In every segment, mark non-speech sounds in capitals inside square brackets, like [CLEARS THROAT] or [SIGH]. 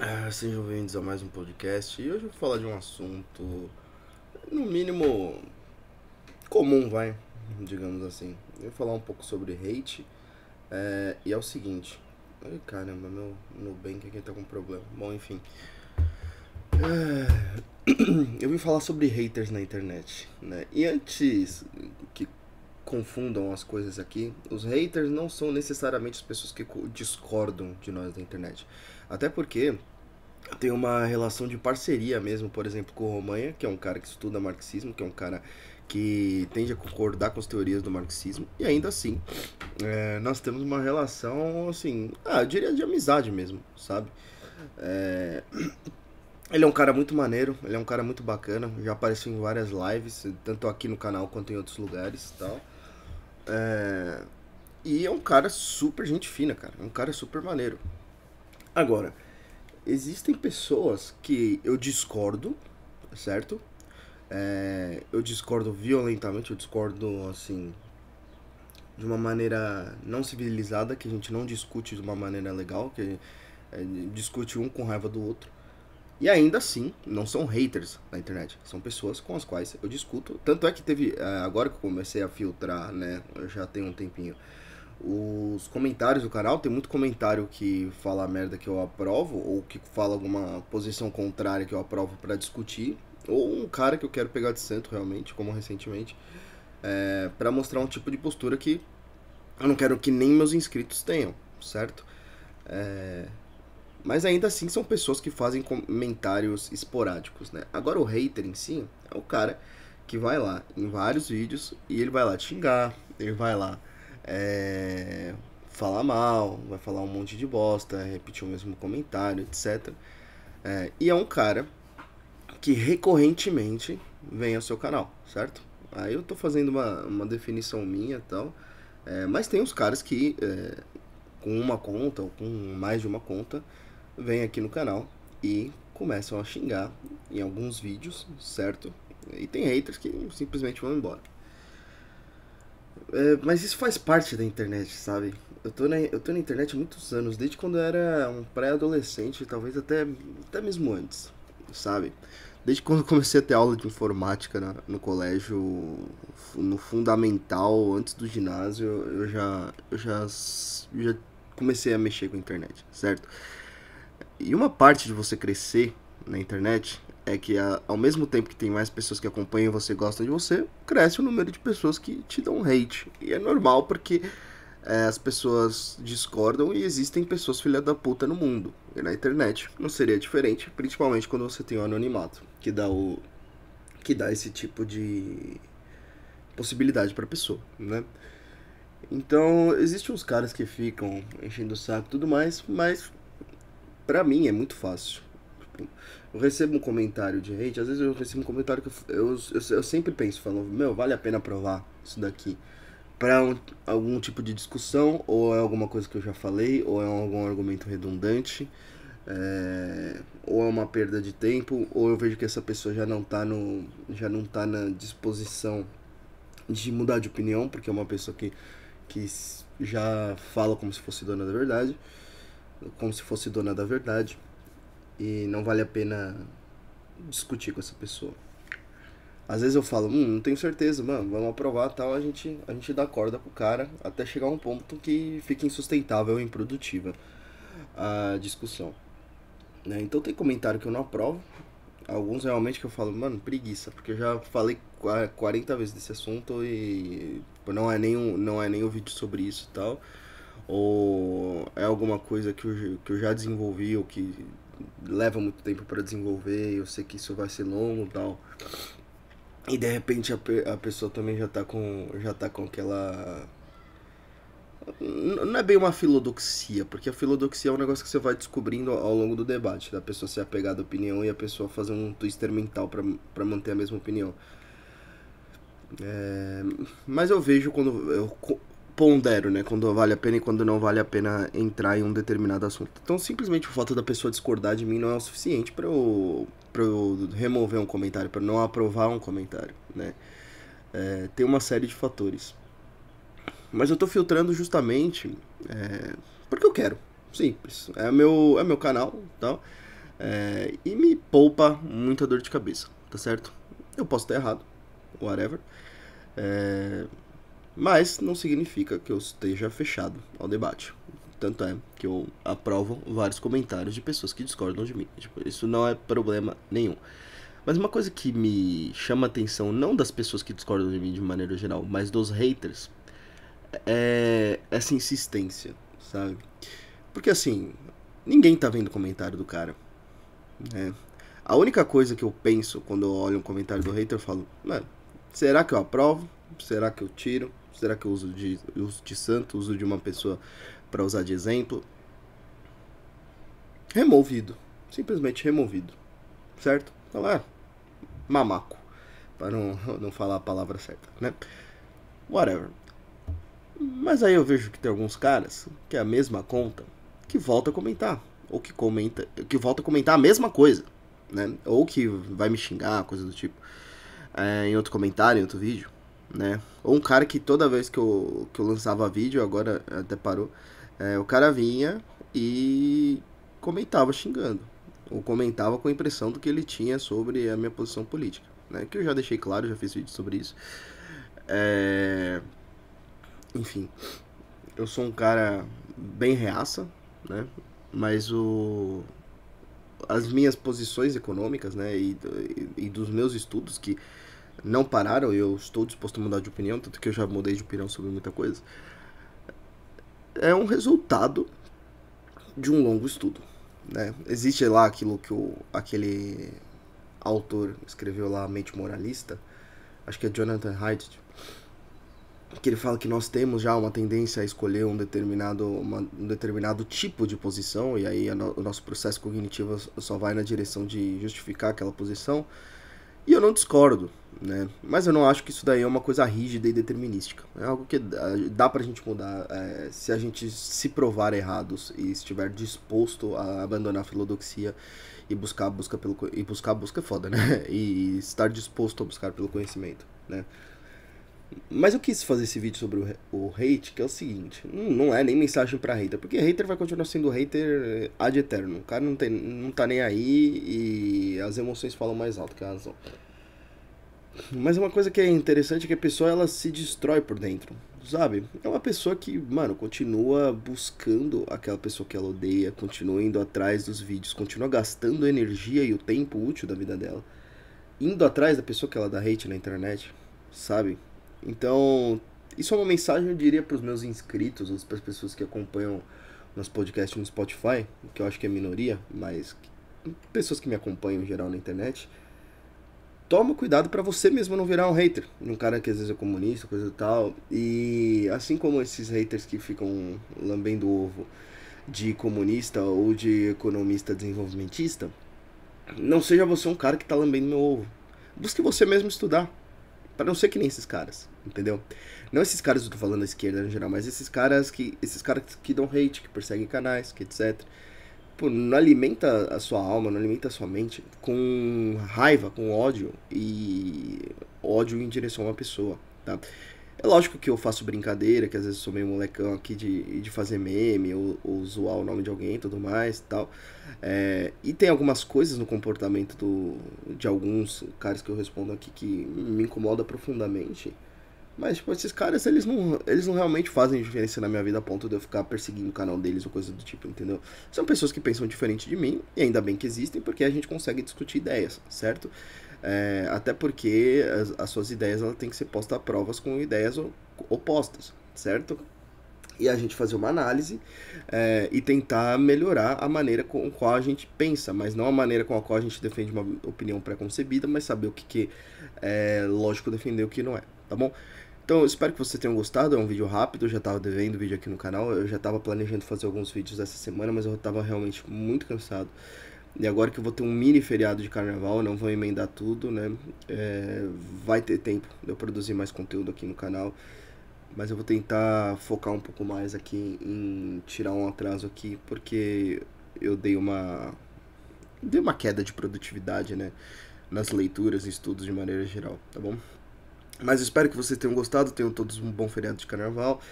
Ah, sejam bem-vindos a mais um podcast. E hoje eu vou falar de um assunto, no mínimo, comum, vai, digamos assim. Eu vou falar um pouco sobre hate. É, e é o seguinte. Ai, caramba, meu Nubank aqui tá com problema. Bom, enfim. É, [CLEARS THROAT] eu vim falar sobre haters na internet, né? E antes que confundam as coisas aqui, os haters não são necessariamente as pessoas que discordam de nós na internet até porque tem uma relação de parceria mesmo, por exemplo, com o Romanha, que é um cara que estuda marxismo, que é um cara que tende a concordar com as teorias do marxismo, e ainda assim, é, nós temos uma relação, assim, ah, eu diria de amizade mesmo, sabe? É, ele é um cara muito maneiro, ele é um cara muito bacana, já apareceu em várias lives, tanto aqui no canal quanto em outros lugares e tal. É, e é um cara super gente fina, cara, é um cara super maneiro. Agora, existem pessoas que eu discordo, certo? É, eu discordo violentamente, eu discordo assim de uma maneira não civilizada, que a gente não discute de uma maneira legal, que é, discute um com raiva do outro. E ainda assim, não são haters na internet, são pessoas com as quais eu discuto. Tanto é que teve, é, agora que eu comecei a filtrar, né, eu já tenho um tempinho, os comentários do canal, tem muito comentário que fala merda que eu aprovo, ou que fala alguma posição contrária que eu aprovo para discutir, ou um cara que eu quero pegar de santo realmente, como recentemente, é, para mostrar um tipo de postura que eu não quero que nem meus inscritos tenham, certo? É, mas ainda assim são pessoas que fazem comentários esporádicos, né? Agora o hater em si é o cara que vai lá em vários vídeos e ele vai lá te xingar, ele vai lá é, falar mal, vai falar um monte de bosta, repetir o mesmo comentário, etc. É, e é um cara que recorrentemente vem ao seu canal, certo? Aí eu tô fazendo uma, uma definição minha e tal, é, mas tem uns caras que é, com uma conta ou com mais de uma conta vêm aqui no canal e começam a xingar em alguns vídeos, certo? E tem haters que simplesmente vão embora. É, mas isso faz parte da internet, sabe? Eu tô, na, eu tô na internet há muitos anos, desde quando eu era um pré-adolescente, talvez até, até mesmo antes, sabe? Desde quando eu comecei a ter aula de informática na, no colégio, no fundamental, antes do ginásio, eu já, eu já, eu já comecei a mexer com a internet, certo? E uma parte de você crescer na internet é que a, ao mesmo tempo que tem mais pessoas que acompanham você e gostam de você, cresce o número de pessoas que te dão hate. E é normal porque é, as pessoas discordam e existem pessoas filha da puta no mundo. E na internet não seria diferente, principalmente quando você tem o anonimato, que dá o que dá esse tipo de possibilidade para pessoa, né? Então, existem uns caras que ficam enchendo o saco e tudo mais, mas para mim é muito fácil eu recebo um comentário de hate, às vezes eu recebo um comentário que eu, eu, eu, eu sempre penso, falo, meu, vale a pena provar isso daqui para um, algum tipo de discussão, ou é alguma coisa que eu já falei, ou é algum argumento redundante, é, ou é uma perda de tempo, ou eu vejo que essa pessoa já não tá, no, já não tá na disposição de mudar de opinião, porque é uma pessoa que, que já fala como se fosse dona da verdade, como se fosse dona da verdade e não vale a pena discutir com essa pessoa. Às vezes eu falo, hum, não tenho certeza, mano, vamos aprovar tal, a gente, a gente dá corda pro cara até chegar a um ponto que fica insustentável e improdutiva a discussão. Né? Então tem comentário que eu não aprovo, alguns realmente que eu falo, mano, preguiça, porque eu já falei 40 vezes desse assunto e não é nenhum, não é nenhum vídeo sobre isso e tal. Ou é alguma coisa que eu, que eu já desenvolvi ou que leva muito tempo para desenvolver, eu sei que isso vai ser longo e tal. E de repente a, a pessoa também já tá com já tá com aquela não é bem uma filodoxia, porque a filodoxia é um negócio que você vai descobrindo ao longo do debate, da pessoa ser apegada à opinião e a pessoa fazer um twister mental para manter a mesma opinião. É, mas eu vejo quando eu, pondero, né? Quando vale a pena e quando não vale a pena entrar em um determinado assunto. Então, simplesmente o fato da pessoa discordar de mim não é o suficiente para eu, pra eu remover um comentário, para não aprovar um comentário, né? É, tem uma série de fatores. Mas eu estou filtrando justamente é, porque eu quero. Simples. É meu, é meu canal então é, e me poupa muita dor de cabeça, tá certo? Eu posso estar errado, whatever. É, mas não significa que eu esteja fechado ao debate. Tanto é que eu aprovo vários comentários de pessoas que discordam de mim. Tipo, isso não é problema nenhum. Mas uma coisa que me chama a atenção, não das pessoas que discordam de mim de maneira geral, mas dos haters, é essa insistência, sabe? Porque assim, ninguém tá vendo o comentário do cara. Né? A única coisa que eu penso quando eu olho um comentário do hater, eu falo, mano, será que eu aprovo? Será que eu tiro? Será que eu uso de, uso de santo? Uso de uma pessoa para usar de exemplo? Removido. Simplesmente removido. Certo? Então é mamaco. Para não, [LAUGHS] não falar a palavra certa, né? Whatever. Mas aí eu vejo que tem alguns caras que é a mesma conta que volta a comentar. Ou que comenta. Que volta a comentar a mesma coisa. Né? Ou que vai me xingar, coisa do tipo. É, em outro comentário, em outro vídeo né? Ou um cara que toda vez que eu, que eu lançava vídeo, agora até parou, é, o cara vinha e comentava xingando. Ou comentava com a impressão do que ele tinha sobre a minha posição política. Né? Que eu já deixei claro, já fiz vídeo sobre isso. É... Enfim, eu sou um cara bem reaça, né? Mas o as minhas posições econômicas, né, e, e, e dos meus estudos que não pararam, eu estou disposto a mudar de opinião, tanto que eu já mudei de opinião sobre muita coisa, é um resultado de um longo estudo. Né? Existe lá aquilo que o, aquele autor escreveu lá, Mente Moralista, acho que é Jonathan Haidt, que ele fala que nós temos já uma tendência a escolher um determinado, uma, um determinado tipo de posição, e aí no, o nosso processo cognitivo só vai na direção de justificar aquela posição. E eu não discordo, né? Mas eu não acho que isso daí é uma coisa rígida e determinística. É algo que dá pra gente mudar é, se a gente se provar errados e estiver disposto a abandonar a filodoxia e buscar a busca pelo e buscar a busca é foda, né? [LAUGHS] E estar disposto a buscar pelo conhecimento, né? Mas eu quis fazer esse vídeo sobre o, hate, que é o seguinte, hum, não é nem mensagem pra hater, porque hater vai continuar sendo hater ad eterno. O cara não, tem, não tá nem aí e as emoções falam mais alto que a razão. Mas é uma coisa que é interessante é que a pessoa ela se destrói por dentro, sabe? É uma pessoa que, mano, continua buscando aquela pessoa que ela odeia, continua indo atrás dos vídeos, continua gastando a energia e o tempo útil da vida dela, indo atrás da pessoa que ela dá hate na internet, sabe? Então, isso é uma mensagem, eu diria, para os meus inscritos, para as pessoas que acompanham nossos podcasts no Spotify, que eu acho que é minoria, mas pessoas que me acompanham em geral na internet. Toma cuidado para você mesmo não virar um hater. Um cara que às vezes é comunista, coisa e tal. E assim como esses haters que ficam lambendo o ovo de comunista ou de economista desenvolvimentista, não seja você um cara que está lambendo meu ovo. Busque você mesmo estudar para não ser que nem esses caras, entendeu? Não esses caras que eu tô falando da esquerda no geral, mas esses caras que esses caras que dão hate, que perseguem canais, que etc. Pô, não alimenta a sua alma, não alimenta a sua mente com raiva, com ódio e ódio em direção a uma pessoa, tá? É lógico que eu faço brincadeira, que às vezes sou meio molecão aqui de, de fazer meme ou, ou zoar o nome de alguém e tudo mais e tal. É, e tem algumas coisas no comportamento do, de alguns caras que eu respondo aqui que me incomoda profundamente. Mas, tipo, esses caras, eles não, eles não realmente fazem diferença na minha vida a ponto de eu ficar perseguindo o canal deles ou coisa do tipo, entendeu? São pessoas que pensam diferente de mim, e ainda bem que existem, porque a gente consegue discutir ideias, certo? É, até porque as, as, suas ideias ela tem que ser posta a provas com ideias opostas, certo? E a gente fazer uma análise é, e tentar melhorar a maneira com a qual a gente pensa, mas não a maneira com a qual a gente defende uma opinião pré-concebida, mas saber o que, que é lógico defender o que não é, tá bom? Então, espero que vocês tenham gostado. É um vídeo rápido, eu já estava devendo vídeo aqui no canal. Eu já estava planejando fazer alguns vídeos essa semana, mas eu estava realmente muito cansado. E agora que eu vou ter um mini feriado de carnaval, não vou emendar tudo, né? É, vai ter tempo de eu produzir mais conteúdo aqui no canal. Mas eu vou tentar focar um pouco mais aqui em tirar um atraso aqui, porque eu dei uma. Dei uma queda de produtividade, né? Nas leituras e estudos de maneira geral, tá bom? Mas espero que vocês tenham gostado, tenham todos um bom feriado de carnaval.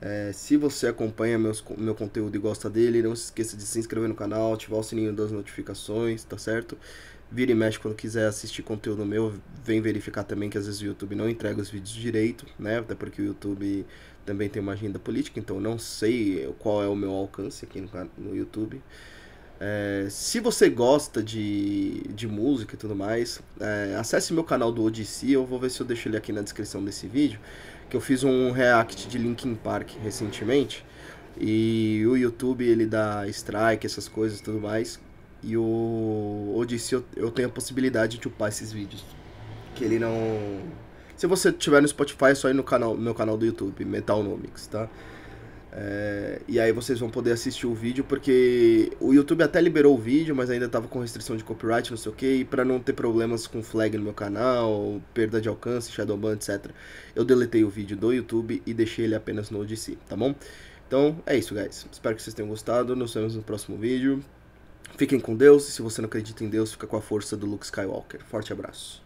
É, se você acompanha meus, meu conteúdo e gosta dele, não se esqueça de se inscrever no canal, ativar o sininho das notificações, tá certo? Vira e mexe quando quiser assistir conteúdo meu, vem verificar também que às vezes o YouTube não entrega os vídeos direito, né? Até porque o YouTube também tem uma agenda política, então não sei qual é o meu alcance aqui no, no YouTube. É, se você gosta de, de música e tudo mais, é, acesse meu canal do Odissi, eu vou ver se eu deixo ele aqui na descrição desse vídeo, que eu fiz um react de Linkin Park recentemente. E o YouTube ele dá strike, essas coisas e tudo mais. E o Odyssey eu, eu tenho a possibilidade de upar esses vídeos. Que ele não. Se você tiver no Spotify, é só ir no canal, meu canal do YouTube, Metalnomics, tá? É, e aí vocês vão poder assistir o vídeo, porque o YouTube até liberou o vídeo, mas ainda tava com restrição de copyright, não sei o que, e pra não ter problemas com flag no meu canal, perda de alcance, shadowban, etc. Eu deletei o vídeo do YouTube e deixei ele apenas no Odyssey, tá bom? Então é isso, guys. Espero que vocês tenham gostado. Nos vemos no próximo vídeo. Fiquem com Deus, e se você não acredita em Deus, fica com a força do Luke Skywalker. Forte abraço.